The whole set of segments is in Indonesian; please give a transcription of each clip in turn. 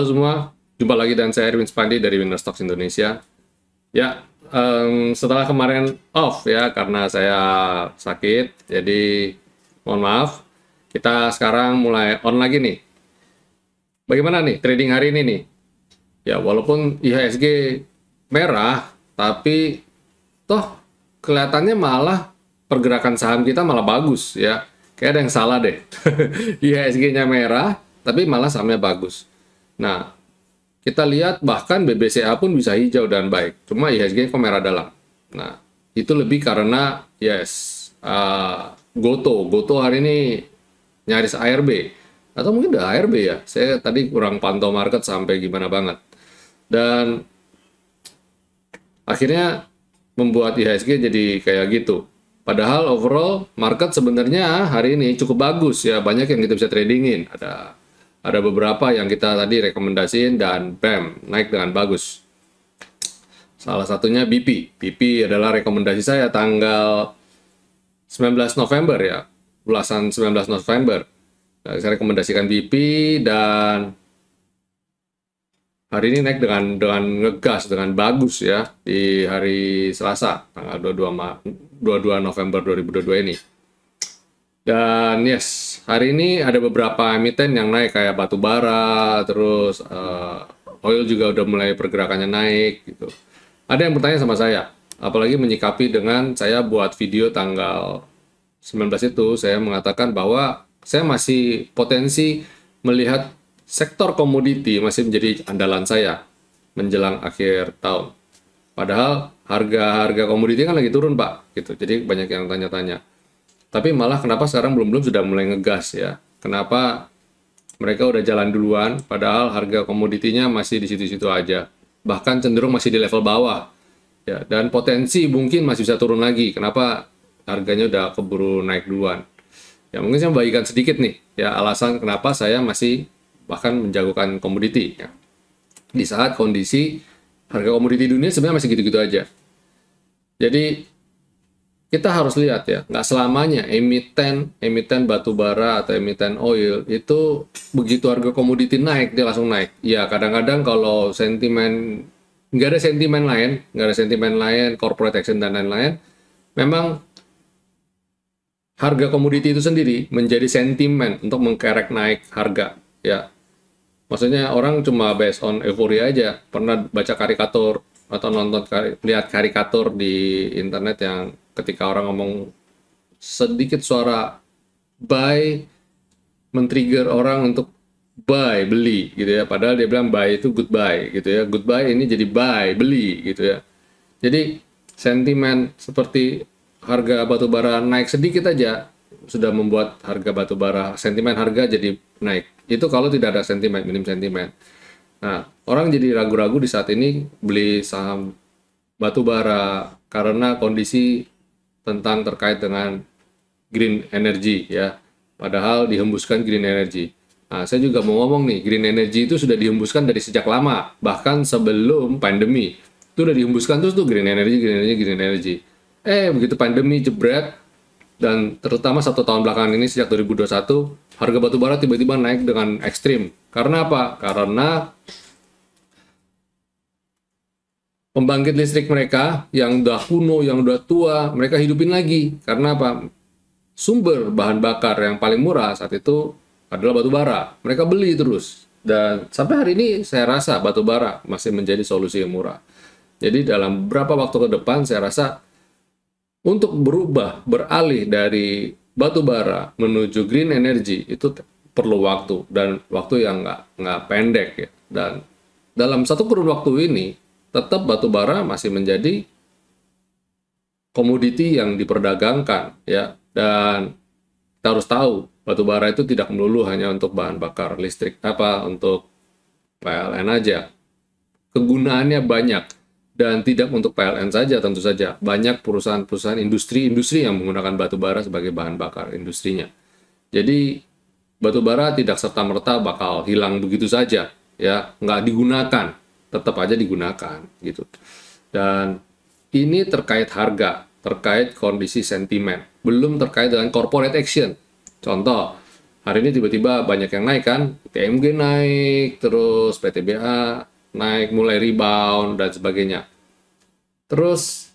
Halo semua, jumpa lagi dan saya Erwin Spandi dari Winner Stocks Indonesia. Ya, um, setelah kemarin off ya karena saya sakit, jadi mohon maaf. Kita sekarang mulai on lagi nih. Bagaimana nih trading hari ini nih? Ya, walaupun IHSG merah, tapi toh kelihatannya malah pergerakan saham kita malah bagus ya. Kayak ada yang salah deh. IHSG-nya merah, tapi malah sahamnya bagus Nah, kita lihat bahkan BBCA pun bisa hijau dan baik, cuma IHSG kok merah dalam. Nah, itu lebih karena yes, uh, Goto, Goto hari ini nyaris ARB atau mungkin udah ARB ya. Saya tadi kurang pantau market sampai gimana banget. Dan akhirnya membuat IHSG jadi kayak gitu. Padahal overall market sebenarnya hari ini cukup bagus ya, banyak yang kita bisa tradingin. Ada ada beberapa yang kita tadi rekomendasiin dan bam, naik dengan bagus. Salah satunya BP. BP adalah rekomendasi saya tanggal 19 November ya, ulasan 19 November. Nah, saya rekomendasikan BP dan hari ini naik dengan dengan ngegas dengan bagus ya di hari Selasa tanggal 22 22 November 2022 ini. Dan yes, hari ini ada beberapa emiten yang naik kayak batu bara, terus uh, oil juga udah mulai pergerakannya naik gitu. Ada yang bertanya sama saya, apalagi menyikapi dengan saya buat video tanggal 19 itu, saya mengatakan bahwa saya masih potensi melihat sektor komoditi masih menjadi andalan saya menjelang akhir tahun. Padahal harga-harga komoditi kan lagi turun, Pak. Gitu. Jadi banyak yang tanya-tanya tapi malah kenapa sekarang belum-belum sudah mulai ngegas ya? Kenapa mereka udah jalan duluan, padahal harga komoditinya masih di situ-situ aja. Bahkan cenderung masih di level bawah. Ya, dan potensi mungkin masih bisa turun lagi. Kenapa harganya udah keburu naik duluan? Ya mungkin saya membagikan sedikit nih, ya alasan kenapa saya masih bahkan menjagokan komoditi. Ya. Di saat kondisi harga komoditi dunia sebenarnya masih gitu-gitu aja. Jadi kita harus lihat ya, nggak selamanya emiten emiten batu bara atau emiten oil itu begitu harga komoditi naik dia langsung naik. Ya kadang-kadang kalau sentimen nggak ada sentimen lain, nggak ada sentimen lain, corporate action dan lain-lain, memang harga komoditi itu sendiri menjadi sentimen untuk mengkerek naik harga. Ya, maksudnya orang cuma based on euforia aja. Pernah baca karikatur atau nonton lihat karikatur di internet yang ketika orang ngomong sedikit suara buy men-trigger orang untuk buy beli gitu ya padahal dia bilang buy itu goodbye gitu ya goodbye ini jadi buy beli gitu ya jadi sentimen seperti harga batu bara naik sedikit aja sudah membuat harga batu bara sentimen harga jadi naik itu kalau tidak ada sentimen minim sentimen nah orang jadi ragu-ragu di saat ini beli saham batu bara karena kondisi tentang terkait dengan green energy ya. Padahal dihembuskan green energy. Nah, saya juga mau ngomong nih, green energy itu sudah dihembuskan dari sejak lama, bahkan sebelum pandemi. Itu sudah dihembuskan terus tuh green energy, green energy, green energy. Eh, begitu pandemi jebret, dan terutama satu tahun belakangan ini sejak 2021, harga batu bara tiba-tiba naik dengan ekstrim. Karena apa? Karena pembangkit listrik mereka yang udah kuno, yang udah tua, mereka hidupin lagi. Karena apa? Sumber bahan bakar yang paling murah saat itu adalah batu bara. Mereka beli terus. Dan sampai hari ini saya rasa batu bara masih menjadi solusi yang murah. Jadi dalam beberapa waktu ke depan saya rasa untuk berubah, beralih dari batu bara menuju green energy itu perlu waktu dan waktu yang nggak nggak pendek ya. Dan dalam satu kurun waktu ini tetap batu bara masih menjadi komoditi yang diperdagangkan ya dan kita harus tahu batu bara itu tidak melulu hanya untuk bahan bakar listrik apa untuk PLN aja kegunaannya banyak dan tidak untuk PLN saja tentu saja banyak perusahaan-perusahaan industri-industri yang menggunakan batu bara sebagai bahan bakar industrinya jadi batu bara tidak serta merta bakal hilang begitu saja ya nggak digunakan tetap aja digunakan gitu. Dan ini terkait harga, terkait kondisi sentimen, belum terkait dengan corporate action. Contoh, hari ini tiba-tiba banyak yang naik kan, TMG naik, terus PTBA naik, mulai rebound dan sebagainya. Terus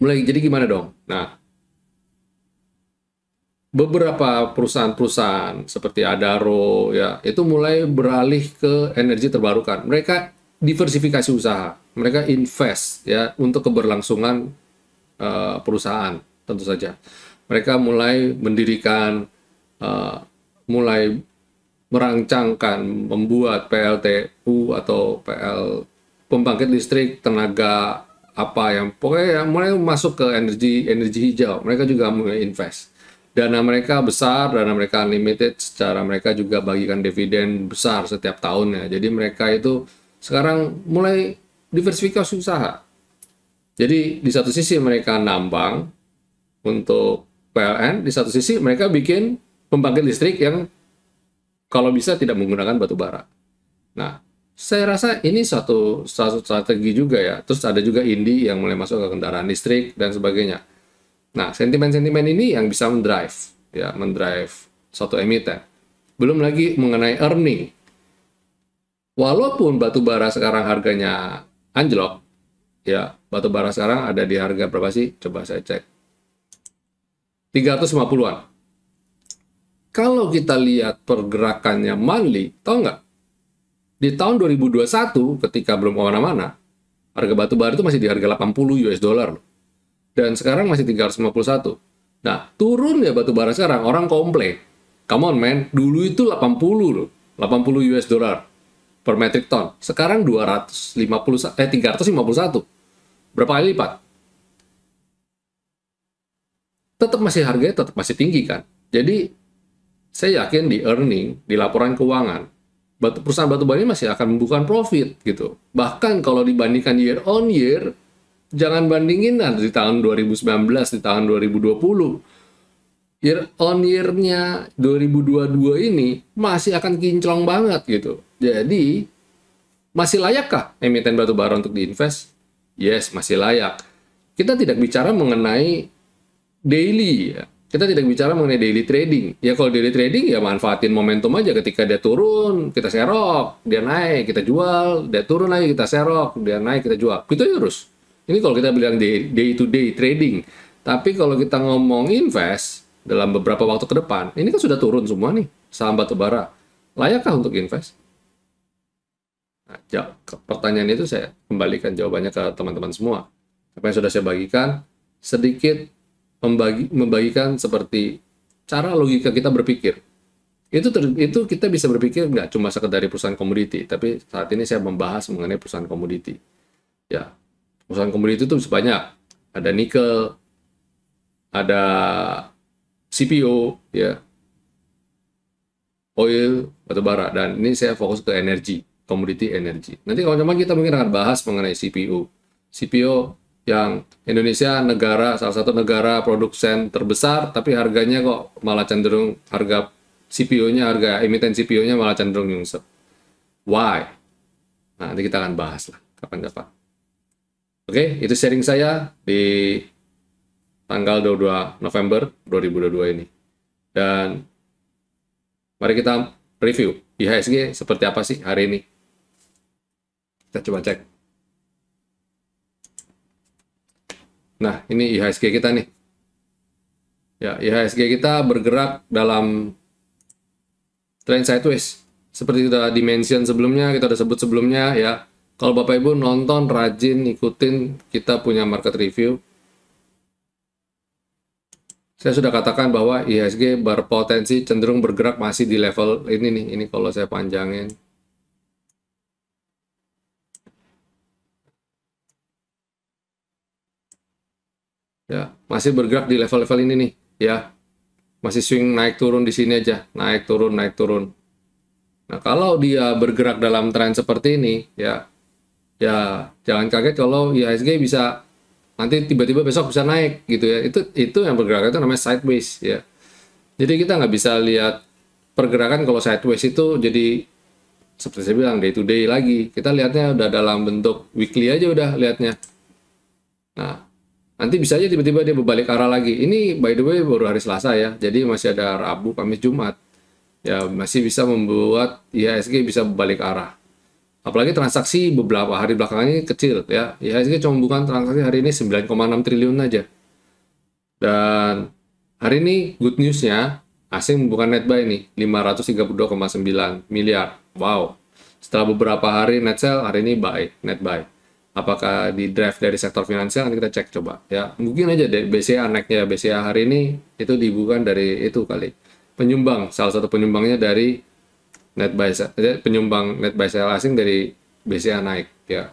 mulai jadi gimana dong? Nah, beberapa perusahaan-perusahaan seperti Adaro ya itu mulai beralih ke energi terbarukan. Mereka diversifikasi usaha, mereka invest ya untuk keberlangsungan uh, perusahaan tentu saja. Mereka mulai mendirikan, uh, mulai merancangkan, membuat PLTU atau PL pembangkit listrik tenaga apa yang pokoknya ya, mulai masuk ke energi energi hijau. Mereka juga mulai invest dana mereka besar, dana mereka unlimited, secara mereka juga bagikan dividen besar setiap tahunnya. Jadi mereka itu sekarang mulai diversifikasi usaha. Jadi di satu sisi mereka nambang untuk PLN, di satu sisi mereka bikin pembangkit listrik yang kalau bisa tidak menggunakan batu bara. Nah, saya rasa ini satu, satu strategi juga ya. Terus ada juga Indi yang mulai masuk ke kendaraan listrik dan sebagainya Nah, sentimen-sentimen ini yang bisa mendrive, ya, mendrive suatu emiten. Belum lagi mengenai earning. Walaupun batu bara sekarang harganya anjlok, ya, batu bara sekarang ada di harga berapa sih? Coba saya cek. 350-an. Kalau kita lihat pergerakannya monthly, tahu nggak? Di tahun 2021, ketika belum kemana-mana, harga batu bara itu masih di harga 80 US dollar loh dan sekarang masih 351. Nah, turun ya batu bara sekarang, orang komplain. Come on man, dulu itu 80 loh. 80 US dollar per metric ton. Sekarang 250 eh 351. Berapa kali lipat? Tetap masih harganya tetap masih tinggi kan. Jadi saya yakin di earning, di laporan keuangan, perusahaan batu bara ini masih akan membuka profit gitu. Bahkan kalau dibandingkan year on year, jangan bandingin nah, di tahun 2019 di tahun 2020 year on year-nya 2022 ini masih akan kinclong banget gitu. Jadi masih layakkah emiten batu bara untuk diinvest? Yes, masih layak. Kita tidak bicara mengenai daily ya. Kita tidak bicara mengenai daily trading. Ya kalau daily trading ya manfaatin momentum aja ketika dia turun, kita serok, dia naik, kita jual, dia turun lagi kita serok, dia naik, kita jual. Gitu ya terus ini kalau kita bilang day, day to day trading. Tapi kalau kita ngomong invest dalam beberapa waktu ke depan, ini kan sudah turun semua nih saham batubara. Layakkah untuk invest? Nah, pertanyaan itu saya kembalikan jawabannya ke teman-teman semua. Apa yang sudah saya bagikan, sedikit membagi, membagikan seperti cara logika kita berpikir. Itu ter, itu kita bisa berpikir nggak cuma sekedar dari perusahaan komoditi, tapi saat ini saya membahas mengenai perusahaan komoditi. Ya, Perusahaan komoditi itu sebanyak. Ada nikel, ada CPO, ya, oil, batu bara, dan ini saya fokus ke energi, komoditi energi. Nanti kalau cuma kita mungkin akan bahas mengenai CPO. CPO yang Indonesia negara salah satu negara produsen terbesar, tapi harganya kok malah cenderung harga CPO-nya, harga emiten CPO-nya malah cenderung nyungsep. Why? Nah, nanti kita akan bahas lah kapan-kapan. Oke, okay, itu sharing saya di tanggal 22 November 2022 ini. Dan mari kita review IHSG seperti apa sih hari ini. Kita coba cek. Nah, ini IHSG kita nih. Ya, IHSG kita bergerak dalam trend sideways. Seperti kita dimension sebelumnya, kita udah sebut sebelumnya ya kalau Bapak Ibu nonton, rajin, ikutin, kita punya market review. Saya sudah katakan bahwa IHSG berpotensi cenderung bergerak masih di level ini nih. Ini kalau saya panjangin. Ya, masih bergerak di level-level ini nih, ya. Masih swing naik turun di sini aja, naik turun, naik turun. Nah, kalau dia bergerak dalam tren seperti ini, ya ya jangan kaget kalau IHSG bisa nanti tiba-tiba besok bisa naik gitu ya itu itu yang bergerak itu namanya sideways ya jadi kita nggak bisa lihat pergerakan kalau sideways itu jadi seperti saya bilang day to day lagi kita lihatnya udah dalam bentuk weekly aja udah lihatnya nah nanti bisa aja tiba-tiba dia berbalik arah lagi ini by the way baru hari Selasa ya jadi masih ada Rabu Kamis Jumat ya masih bisa membuat IHSG bisa berbalik arah Apalagi transaksi beberapa hari belakangan ini kecil ya. ya IHSG cuma bukan transaksi hari ini 9,6 triliun aja. Dan hari ini good newsnya asing bukan net buy nih 532,9 miliar. Wow. Setelah beberapa hari net sell, hari ini buy, net buy. Apakah di drive dari sektor finansial nanti kita cek coba ya. Mungkin aja deh BCA naiknya BCA hari ini itu dibuka dari itu kali. Penyumbang salah satu penyumbangnya dari net buy sell, eh, penyumbang net buy sell asing dari BCA naik ya.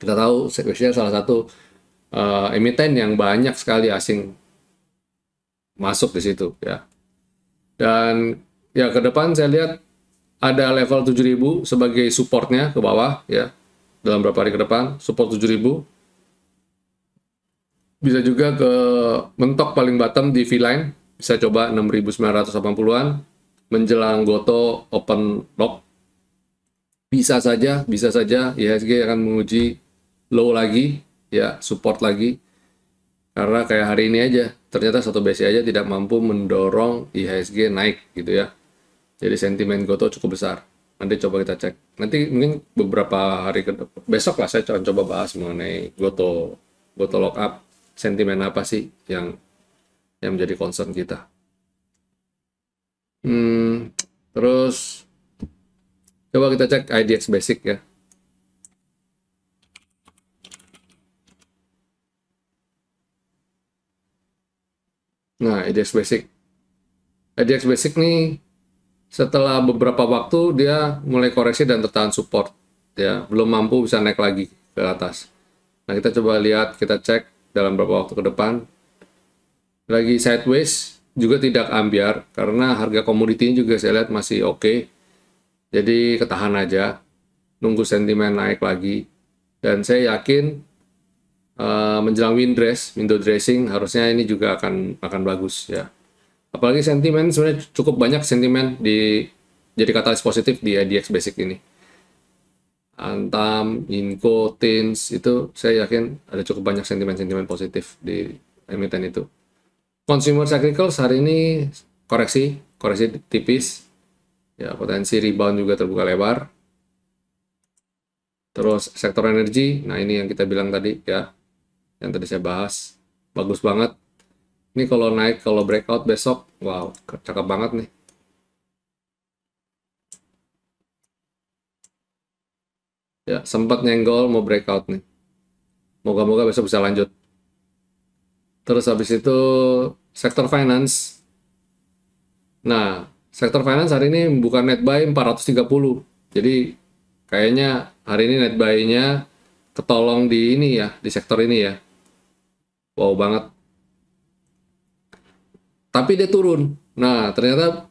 Kita tahu BCA salah satu uh, eh, emiten yang banyak sekali asing masuk di situ ya. Dan ya ke depan saya lihat ada level 7000 sebagai supportnya ke bawah ya. Dalam beberapa hari ke depan support 7000 bisa juga ke mentok paling bottom di V-line bisa coba 6980-an menjelang Goto Open lock bisa saja bisa saja IHSG akan menguji low lagi ya support lagi karena kayak hari ini aja ternyata satu BCA aja tidak mampu mendorong IHSG naik gitu ya jadi sentimen Goto cukup besar nanti coba kita cek nanti mungkin beberapa hari ke depan besok lah saya akan coba bahas mengenai Goto Goto lock up sentimen apa sih yang yang menjadi concern kita Hmm, terus coba kita cek IDX basic ya. Nah, IDX basic. IDX basic nih setelah beberapa waktu dia mulai koreksi dan tertahan support ya, belum mampu bisa naik lagi ke atas. Nah, kita coba lihat, kita cek dalam beberapa waktu ke depan. Lagi sideways, juga tidak ambiar karena harga komoditinya juga saya lihat masih oke. Okay. Jadi ketahan aja, nunggu sentimen naik lagi. Dan saya yakin uh, menjelang dress, window dressing harusnya ini juga akan akan bagus ya. Apalagi sentimen sebenarnya cukup banyak sentimen di jadi katalis positif di IDX Basic ini. Antam, Inco, Tins itu saya yakin ada cukup banyak sentimen-sentimen positif di emiten itu consumer cyclical hari ini koreksi, koreksi tipis. Ya, potensi rebound juga terbuka lebar. Terus sektor energi, nah ini yang kita bilang tadi ya, yang tadi saya bahas. Bagus banget. Ini kalau naik, kalau breakout besok, wow, cakep banget nih. Ya, sempat nyenggol mau breakout nih. Moga-moga besok bisa lanjut. Terus habis itu sektor finance. Nah, sektor finance hari ini bukan net buy 430. Jadi kayaknya hari ini net buy-nya ketolong di ini ya, di sektor ini ya. Wow banget. Tapi dia turun. Nah, ternyata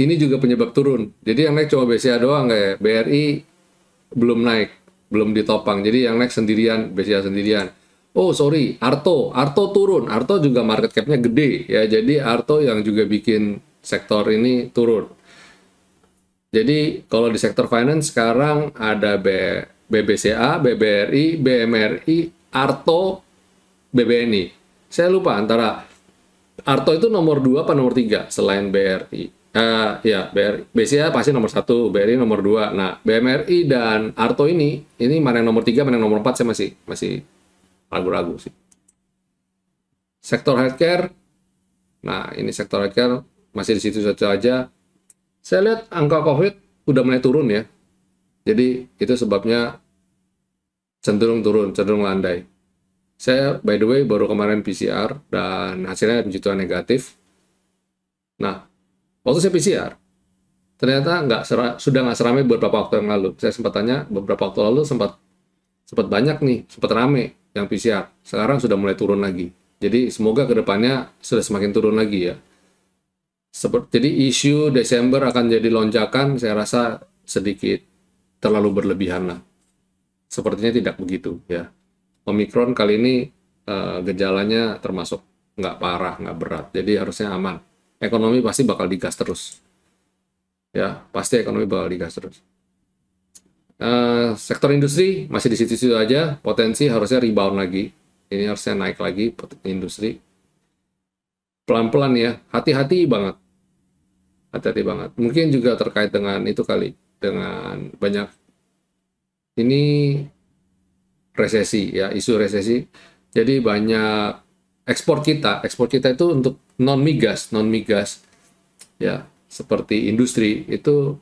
ini juga penyebab turun. Jadi yang naik cuma BCA doang kayak BRI belum naik, belum ditopang. Jadi yang naik sendirian, BCA sendirian. Oh sorry, Arto, Arto turun, Arto juga market capnya gede ya, jadi Arto yang juga bikin sektor ini turun. Jadi kalau di sektor finance sekarang ada B, BBCA, BBRI, BMRI, Arto, BBNI. Saya lupa antara Arto itu nomor 2 apa nomor 3 selain BRI. Uh, eh, ya, BRI, BCA pasti nomor satu, BRI nomor 2. Nah, BMRI dan Arto ini, ini mana yang nomor 3, mana yang nomor 4, saya masih masih ragu-ragu sih. Sektor healthcare, nah ini sektor healthcare masih di situ saja aja. Saya lihat angka COVID udah mulai turun ya. Jadi itu sebabnya cenderung turun, cenderung landai. Saya by the way baru kemarin PCR dan hasilnya menjadi negatif. Nah, waktu saya PCR, ternyata nggak sudah nggak seramai beberapa waktu yang lalu. Saya sempat tanya beberapa waktu lalu sempat sempat banyak nih, sempat rame yang PCR. Sekarang sudah mulai turun lagi. Jadi semoga kedepannya sudah semakin turun lagi ya. Seperti jadi isu Desember akan jadi lonjakan, saya rasa sedikit terlalu berlebihan lah. Sepertinya tidak begitu ya. Omikron kali ini uh, gejalanya termasuk nggak parah, nggak berat, jadi harusnya aman. Ekonomi pasti bakal digas terus. Ya, pasti ekonomi bakal digas terus. Eh, sektor industri masih di situ-situ aja, potensi harusnya rebound lagi. Ini harusnya naik lagi industri. Pelan-pelan ya, hati-hati banget. Hati-hati banget. Mungkin juga terkait dengan itu kali, dengan banyak ini resesi ya, isu resesi. Jadi banyak ekspor kita, ekspor kita itu untuk non migas, non migas ya, seperti industri itu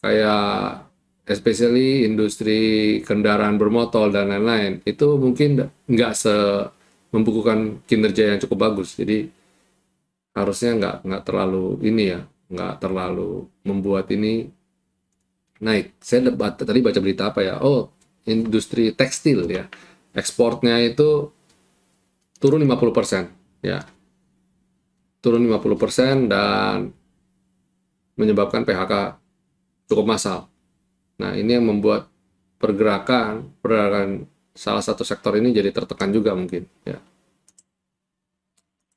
kayak especially industri kendaraan bermotor dan lain-lain itu mungkin nggak se membukukan kinerja yang cukup bagus jadi harusnya nggak nggak terlalu ini ya nggak terlalu membuat ini naik saya debat, tadi baca berita apa ya oh industri tekstil ya ekspornya itu turun 50% ya turun 50% dan menyebabkan PHK cukup massal Nah, ini yang membuat pergerakan pergerakan salah satu sektor ini jadi tertekan juga mungkin ya.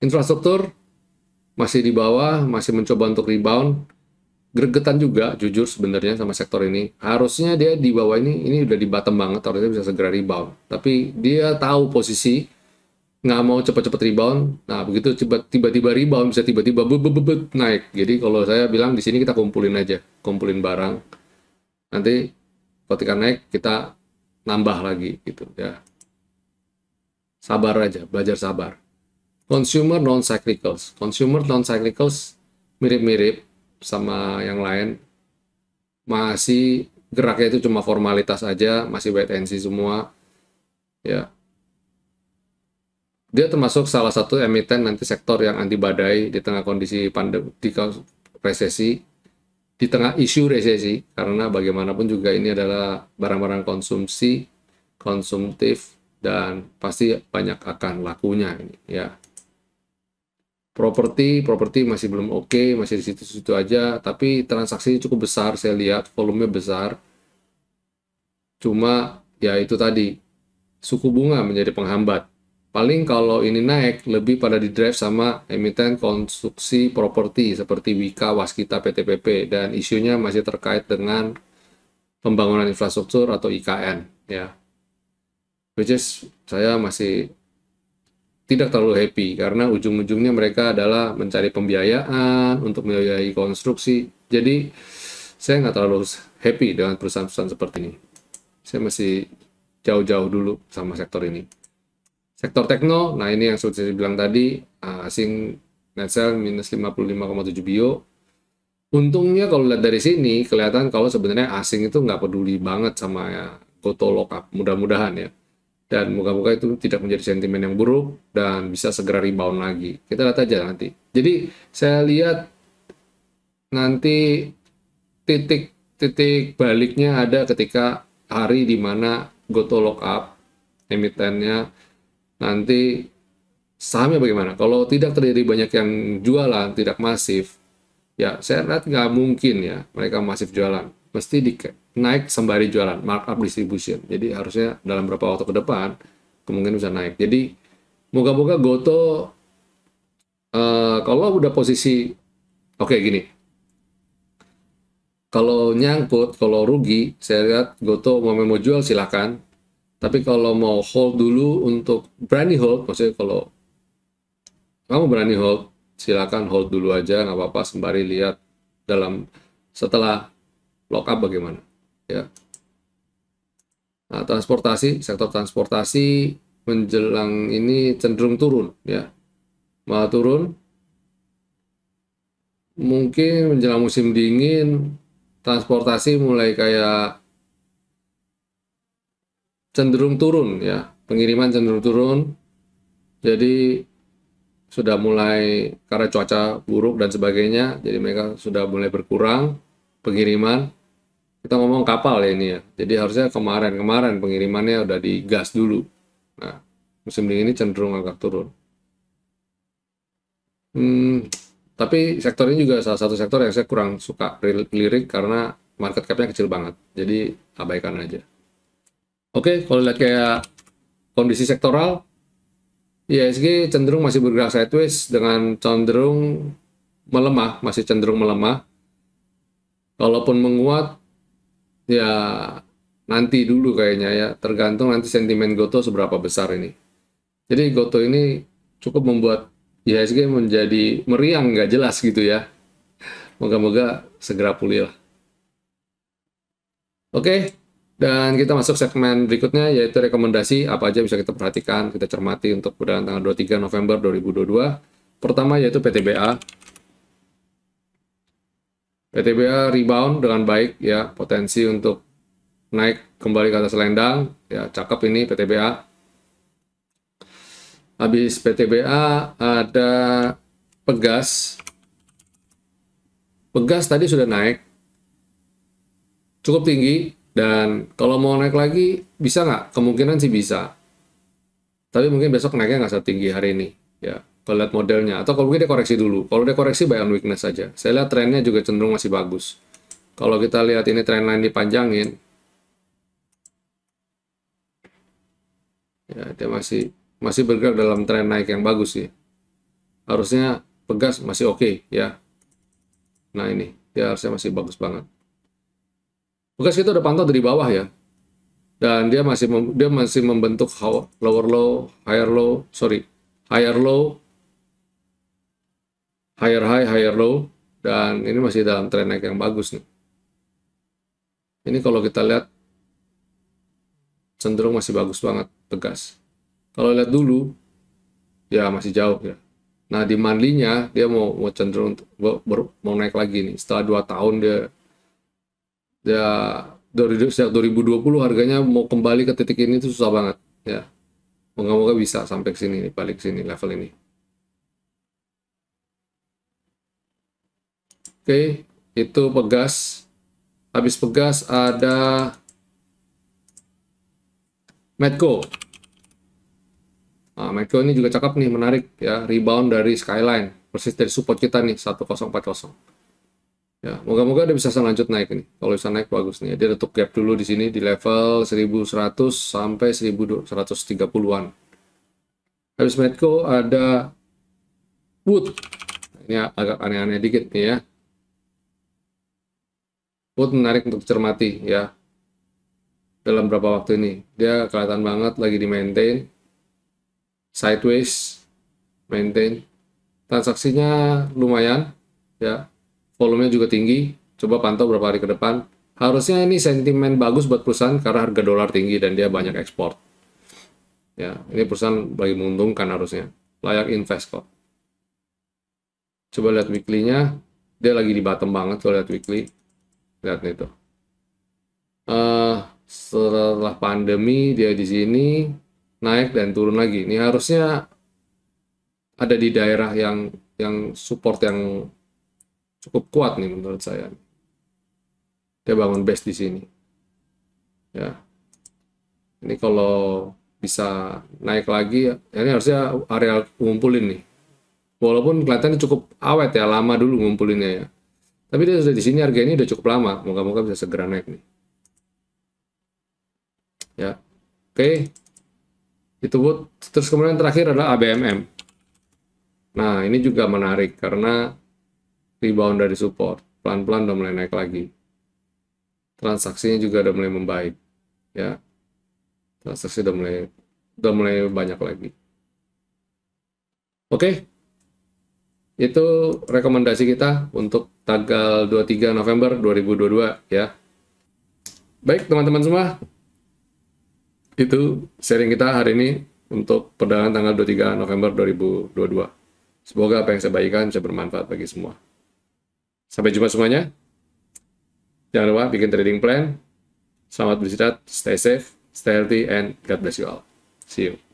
Infrastruktur masih di bawah, masih mencoba untuk rebound. Gregetan juga jujur sebenarnya sama sektor ini. Harusnya dia di bawah ini ini udah di bottom banget, harusnya bisa segera rebound. Tapi dia tahu posisi nggak mau cepat-cepat rebound. Nah, begitu tiba-tiba rebound bisa tiba-tiba naik. Jadi kalau saya bilang di sini kita kumpulin aja, kumpulin barang nanti ketika naik kita nambah lagi gitu ya sabar aja belajar sabar consumer non cyclicals consumer non cyclicals mirip-mirip sama yang lain masih geraknya itu cuma formalitas aja masih wait and see semua ya dia termasuk salah satu emiten nanti sektor yang anti badai di tengah kondisi pandemi di resesi di tengah isu resesi karena bagaimanapun juga ini adalah barang-barang konsumsi konsumtif dan pasti banyak akan lakunya ini ya properti properti masih belum oke okay, masih di situ-situ aja tapi transaksinya cukup besar saya lihat volumenya besar cuma ya itu tadi suku bunga menjadi penghambat Paling kalau ini naik lebih pada di drive sama emiten konstruksi properti seperti Wika, Waskita, PTPP dan isunya masih terkait dengan pembangunan infrastruktur atau IKN ya. Which is saya masih tidak terlalu happy karena ujung-ujungnya mereka adalah mencari pembiayaan untuk membiayai konstruksi. Jadi saya nggak terlalu happy dengan perusahaan-perusahaan seperti ini. Saya masih jauh-jauh dulu sama sektor ini. Sektor tekno, nah ini yang sudah saya bilang tadi, ah, asing net minus 55,7 bio. Untungnya kalau lihat dari sini, kelihatan kalau sebenarnya asing itu nggak peduli banget sama ya, goto lokap, mudah-mudahan ya. Dan moga-moga itu tidak menjadi sentimen yang buruk dan bisa segera rebound lagi. Kita lihat aja nanti. Jadi saya lihat nanti titik-titik baliknya ada ketika hari di mana goto lock up emitennya nanti sahamnya bagaimana? Kalau tidak terjadi banyak yang jualan, tidak masif, ya saya lihat nggak mungkin ya mereka masif jualan. Mesti di, naik sembari jualan, markup distribution. Jadi harusnya dalam beberapa waktu ke depan kemungkinan bisa naik. Jadi moga-moga Goto uh, kalau udah posisi oke okay, gini. Kalau nyangkut, kalau rugi, saya lihat Goto mau mau jual silakan, tapi kalau mau hold dulu untuk berani hold, maksudnya kalau kamu berani hold, silakan hold dulu aja, nggak apa-apa sembari lihat dalam setelah lock up bagaimana. Ya. Nah, transportasi, sektor transportasi menjelang ini cenderung turun, ya, malah turun. Mungkin menjelang musim dingin, transportasi mulai kayak cenderung turun ya pengiriman cenderung turun jadi sudah mulai karena cuaca buruk dan sebagainya jadi mereka sudah mulai berkurang pengiriman kita ngomong kapal ya ini ya jadi harusnya kemarin kemarin pengirimannya udah digas dulu nah musim dingin ini cenderung agak turun hmm, tapi sektor ini juga salah satu sektor yang saya kurang suka lirik karena market capnya kecil banget jadi abaikan aja Oke, kalau lihat kayak kondisi sektoral, IHSG cenderung masih bergerak sideways dengan cenderung melemah, masih cenderung melemah. Kalaupun menguat, ya nanti dulu kayaknya ya, tergantung nanti sentimen Goto seberapa besar ini. Jadi Goto ini cukup membuat IHSG menjadi meriang, nggak jelas gitu ya. Moga-moga segera pulih lah. Oke, okay. Dan kita masuk segmen berikutnya yaitu rekomendasi apa aja bisa kita perhatikan, kita cermati untuk bulan tanggal 23 November 2022. Pertama yaitu PTBA. PTBA rebound dengan baik ya, potensi untuk naik kembali ke atas selendang ya cakep ini PTBA. Habis PTBA ada Pegas. Pegas tadi sudah naik cukup tinggi dan kalau mau naik lagi, bisa nggak? Kemungkinan sih bisa. Tapi mungkin besok naiknya nggak setinggi hari ini. Ya, kalau lihat modelnya. Atau kalau mungkin dia koreksi dulu. Kalau dia koreksi, buy on weakness saja. Saya lihat trennya juga cenderung masih bagus. Kalau kita lihat ini trend line dipanjangin, ya dia masih masih bergerak dalam tren naik yang bagus sih. Harusnya pegas masih oke okay, ya. Nah ini dia harusnya masih bagus banget. Bekas kita udah pantau dari bawah ya. Dan dia masih mem, dia masih membentuk lower low, higher low, sorry, higher low, higher high, higher low, dan ini masih dalam tren naik yang bagus nih. Ini kalau kita lihat cenderung masih bagus banget, tegas. Kalau lihat dulu, ya masih jauh ya. Nah di mandinya dia mau mau cenderung mau naik lagi nih. Setelah dua tahun dia ya dari sejak 2020 harganya mau kembali ke titik ini itu susah banget ya moga-moga bisa sampai ke sini balik ke sini level ini oke itu pegas habis pegas ada Medco nah, Medco ini juga cakep nih menarik ya rebound dari skyline persis dari support kita nih 1040 Ya, moga-moga dia bisa lanjut naik nih. Kalau bisa naik bagus nih. Dia tutup gap dulu di sini di level 1100 sampai 1130-an. Habis Medco ada Wood. Ini agak aneh-aneh dikit nih ya. Wood menarik untuk cermati ya. Dalam berapa waktu ini. Dia kelihatan banget lagi di maintain. Sideways. Maintain. Transaksinya lumayan. Ya, volumenya juga tinggi. Coba pantau berapa hari ke depan. Harusnya ini sentimen bagus buat perusahaan karena harga dolar tinggi dan dia banyak ekspor. Ya, ini perusahaan lagi menguntungkan harusnya. Layak invest kok. Coba lihat weekly-nya. Dia lagi di bottom banget kalau lihat weekly. Lihat nih tuh. Uh, setelah pandemi dia di sini naik dan turun lagi. Ini harusnya ada di daerah yang yang support yang cukup kuat nih menurut saya. Dia bangun base di sini. Ya. Ini kalau bisa naik lagi, ya, ini harusnya area ngumpulin nih. Walaupun kelihatannya cukup awet ya, lama dulu ngumpulinnya ya. Tapi dia sudah di sini harga ini udah cukup lama. Moga-moga bisa segera naik nih. Ya. Oke. Itu buat terus kemudian terakhir adalah ABMM. Nah, ini juga menarik karena rebound dari support pelan-pelan udah mulai naik lagi transaksinya juga udah mulai membaik ya transaksi udah mulai udah mulai banyak lagi oke okay. itu rekomendasi kita untuk tanggal 23 November 2022 ya baik teman-teman semua itu sharing kita hari ini untuk perdagangan tanggal 23 November 2022 semoga apa yang saya bagikan bisa bermanfaat bagi semua Sampai jumpa semuanya. Jangan lupa bikin trading plan. Selamat beristirahat, stay safe, stay healthy, and God bless you all. See you.